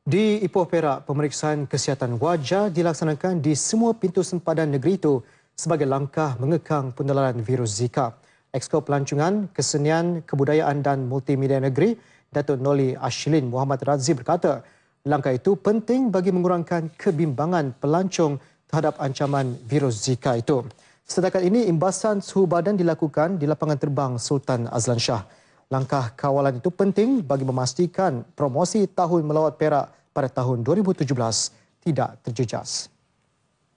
Di Ipoh Perak, pemeriksaan kesihatan wajah dilaksanakan di semua pintu sempadan negeri itu sebagai langkah mengekang penularan virus Zika. Exko Pelancongan Kesenian Kebudayaan dan Multimedia Negeri, Datuk Noli Ashlin Muhammad Razi berkata, langkah itu penting bagi mengurangkan kebimbangan pelancong terhadap ancaman virus Zika itu. Setakat ini, imbasan suhu badan dilakukan di lapangan terbang Sultan Azlan Shah. Langkah kawalan itu penting bagi memastikan promosi tahun melawat perak pada tahun 2017 tidak terjejas.